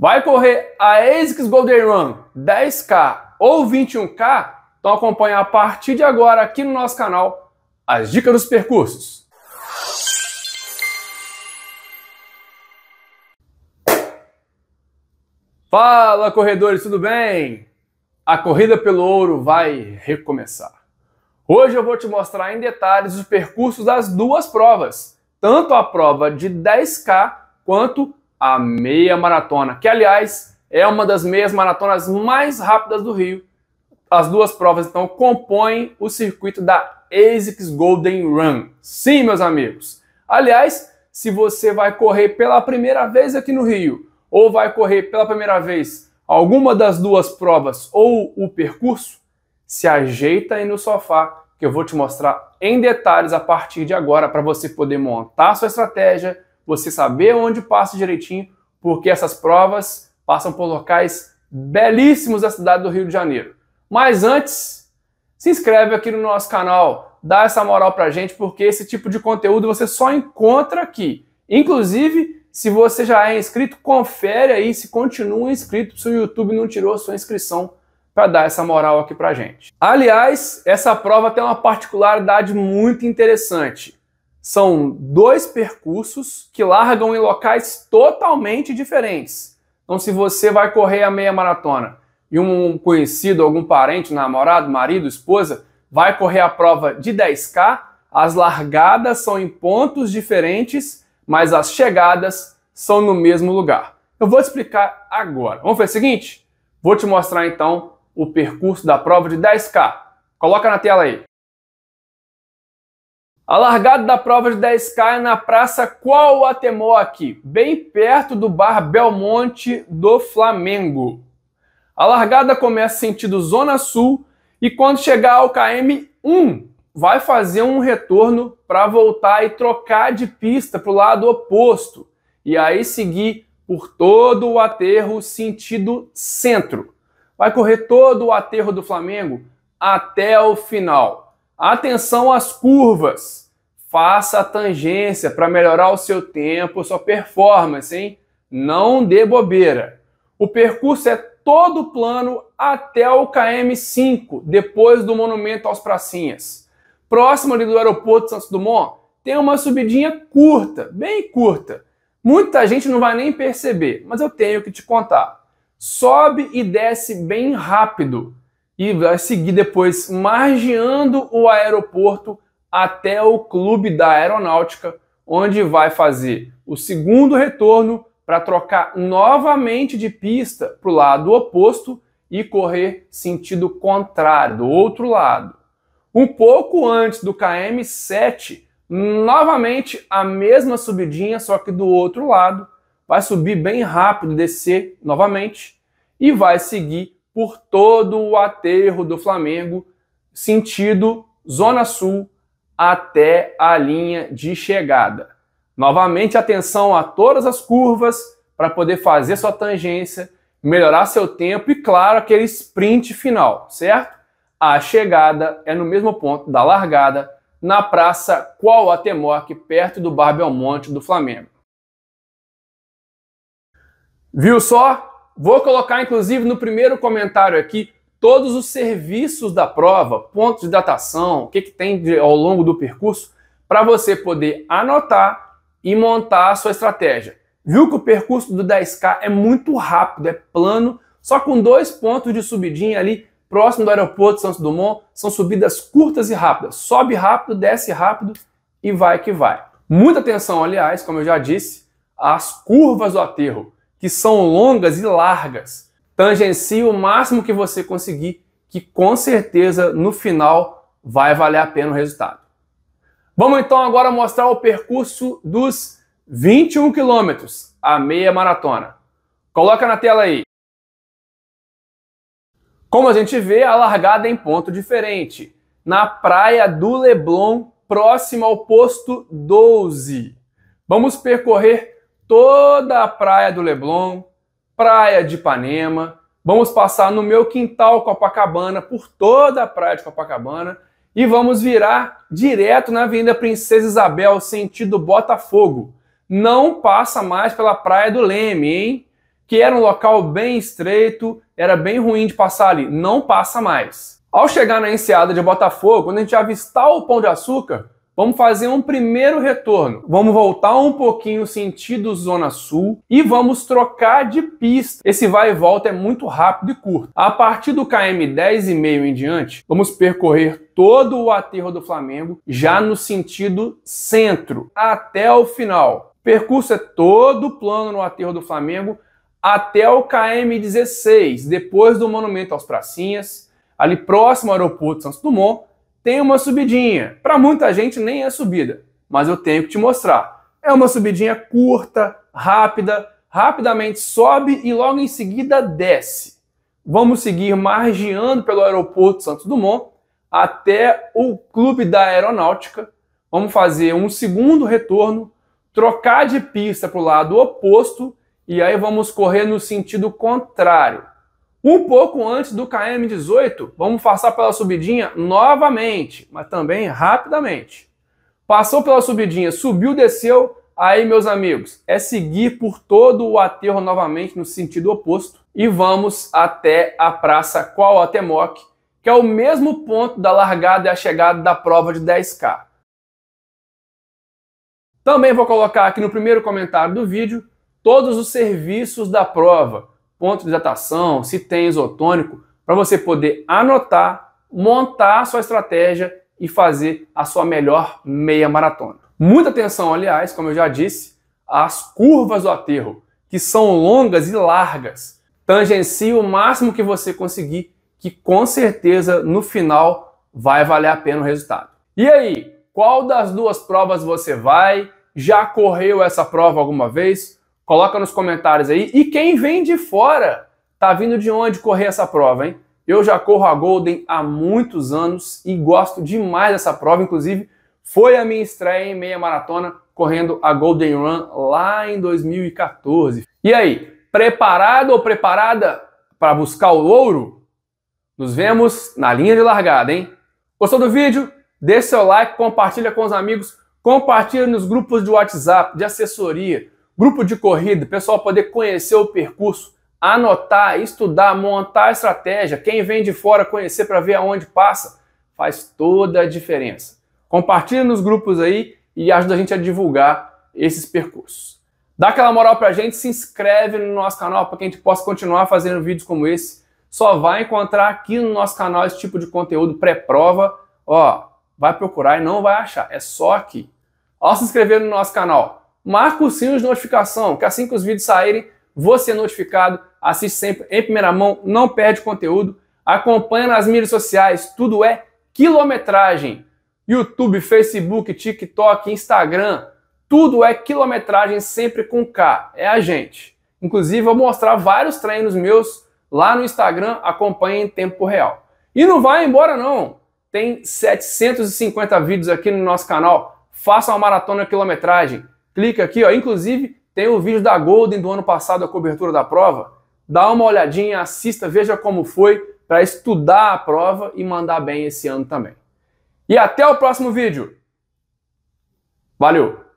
Vai correr a ASICS Golden Run 10K ou 21K? Então acompanhe a partir de agora aqui no nosso canal as dicas dos percursos. Fala corredores, tudo bem? A corrida pelo ouro vai recomeçar. Hoje eu vou te mostrar em detalhes os percursos das duas provas, tanto a prova de 10K quanto a meia maratona, que aliás é uma das meias maratonas mais rápidas do Rio. As duas provas então compõem o circuito da ASICS Golden Run. Sim, meus amigos. Aliás, se você vai correr pela primeira vez aqui no Rio ou vai correr pela primeira vez alguma das duas provas ou o percurso, se ajeita aí no sofá que eu vou te mostrar em detalhes a partir de agora para você poder montar sua estratégia você saber onde passa direitinho, porque essas provas passam por locais belíssimos da cidade do Rio de Janeiro. Mas antes, se inscreve aqui no nosso canal, dá essa moral pra gente, porque esse tipo de conteúdo você só encontra aqui. Inclusive, se você já é inscrito, confere aí se continua inscrito, se o YouTube não tirou sua inscrição para dar essa moral aqui pra gente. Aliás, essa prova tem uma particularidade muito interessante. São dois percursos que largam em locais totalmente diferentes. Então, se você vai correr a meia maratona e um conhecido, algum parente, namorado, marido, esposa, vai correr a prova de 10K, as largadas são em pontos diferentes, mas as chegadas são no mesmo lugar. Eu vou explicar agora. Vamos fazer o seguinte? Vou te mostrar então o percurso da prova de 10K. Coloca na tela aí. A largada da prova de 10K é na Praça aqui, bem perto do bar Belmonte do Flamengo. A largada começa sentido Zona Sul e quando chegar ao KM 1, vai fazer um retorno para voltar e trocar de pista para o lado oposto. E aí seguir por todo o aterro sentido centro. Vai correr todo o aterro do Flamengo até o final. Atenção às curvas. Faça a tangência para melhorar o seu tempo, sua performance, hein? Não dê bobeira. O percurso é todo plano até o KM5, depois do Monumento aos Pracinhas. Próximo ali do aeroporto Santos Dumont, tem uma subidinha curta, bem curta. Muita gente não vai nem perceber, mas eu tenho que te contar. Sobe e desce bem rápido e vai seguir depois margeando o aeroporto até o Clube da Aeronáutica, onde vai fazer o segundo retorno para trocar novamente de pista para o lado oposto e correr sentido contrário, do outro lado. Um pouco antes do KM7, novamente a mesma subidinha, só que do outro lado. Vai subir bem rápido, descer novamente e vai seguir por todo o aterro do Flamengo, sentido Zona Sul, até a linha de chegada. Novamente, atenção a todas as curvas para poder fazer sua tangência, melhorar seu tempo e, claro, aquele sprint final, certo? A chegada é no mesmo ponto da largada, na Praça Quauatemoc, perto do Bar Monte do Flamengo. Viu só? Vou colocar, inclusive, no primeiro comentário aqui todos os serviços da prova, pontos de datação, o que, que tem de, ao longo do percurso, para você poder anotar e montar a sua estratégia. Viu que o percurso do 10K é muito rápido, é plano, só com dois pontos de subidinha ali próximo do aeroporto de Santos Dumont, são subidas curtas e rápidas. Sobe rápido, desce rápido e vai que vai. Muita atenção, aliás, como eu já disse, às curvas do aterro, que são longas e largas tangencie o máximo que você conseguir, que com certeza no final vai valer a pena o resultado. Vamos então agora mostrar o percurso dos 21 quilômetros, a meia maratona. Coloca na tela aí. Como a gente vê, a largada é em ponto diferente, na praia do Leblon, próximo ao posto 12. Vamos percorrer toda a praia do Leblon, Praia de Ipanema, vamos passar no meu quintal Copacabana, por toda a Praia de Copacabana e vamos virar direto na Avenida Princesa Isabel, sentido Botafogo. Não passa mais pela Praia do Leme, hein? Que era um local bem estreito, era bem ruim de passar ali. Não passa mais. Ao chegar na enseada de Botafogo, quando a gente avistar o Pão de Açúcar, Vamos fazer um primeiro retorno. Vamos voltar um pouquinho sentido zona sul e vamos trocar de pista. Esse vai e volta é muito rápido e curto. A partir do KM 10,5 em diante, vamos percorrer todo o aterro do Flamengo já no sentido centro até o final. O percurso é todo plano no aterro do Flamengo até o KM 16, depois do monumento aos pracinhas, ali próximo ao aeroporto Santos Dumont tem uma subidinha. Para muita gente nem é subida, mas eu tenho que te mostrar. É uma subidinha curta, rápida, rapidamente sobe e logo em seguida desce. Vamos seguir margeando pelo aeroporto Santos Dumont até o clube da aeronáutica. Vamos fazer um segundo retorno, trocar de pista para o lado oposto e aí vamos correr no sentido contrário. Um pouco antes do KM18, vamos passar pela subidinha novamente, mas também rapidamente. Passou pela subidinha, subiu, desceu, aí meus amigos, é seguir por todo o aterro novamente no sentido oposto e vamos até a praça Quauatemoc, que é o mesmo ponto da largada e a chegada da prova de 10K. Também vou colocar aqui no primeiro comentário do vídeo todos os serviços da prova ponto de hidratação, se tem isotônico, para você poder anotar, montar a sua estratégia e fazer a sua melhor meia maratona. Muita atenção, aliás, como eu já disse, às curvas do aterro, que são longas e largas. Tangencie o máximo que você conseguir, que com certeza no final vai valer a pena o resultado. E aí, qual das duas provas você vai? Já correu essa prova alguma vez? Coloca nos comentários aí. E quem vem de fora, tá vindo de onde correr essa prova, hein? Eu já corro a Golden há muitos anos e gosto demais dessa prova. Inclusive, foi a minha estreia em meia maratona correndo a Golden Run lá em 2014. E aí, preparado ou preparada para buscar o ouro? Nos vemos na linha de largada, hein? Gostou do vídeo? Deixe seu like, compartilha com os amigos, compartilha nos grupos de WhatsApp, de assessoria. Grupo de corrida, pessoal poder conhecer o percurso, anotar, estudar, montar a estratégia. Quem vem de fora conhecer para ver aonde passa, faz toda a diferença. Compartilha nos grupos aí e ajuda a gente a divulgar esses percursos. Dá aquela moral para a gente, se inscreve no nosso canal para que a gente possa continuar fazendo vídeos como esse. Só vai encontrar aqui no nosso canal esse tipo de conteúdo pré-prova. Ó, vai procurar e não vai achar, é só aqui. Ao se inscrever no nosso canal, marca o sininho de notificação, que assim que os vídeos saírem, você é notificado, assiste sempre em primeira mão, não perde conteúdo, acompanha nas mídias sociais, tudo é quilometragem. YouTube, Facebook, TikTok, Instagram, tudo é quilometragem sempre com K, é a gente. Inclusive, vou mostrar vários treinos meus lá no Instagram, acompanhe em tempo real. E não vai embora não, tem 750 vídeos aqui no nosso canal, faça uma maratona quilometragem, clica aqui, ó. Inclusive, tem o vídeo da Golden do ano passado, a cobertura da prova. Dá uma olhadinha, assista, veja como foi para estudar a prova e mandar bem esse ano também. E até o próximo vídeo. Valeu!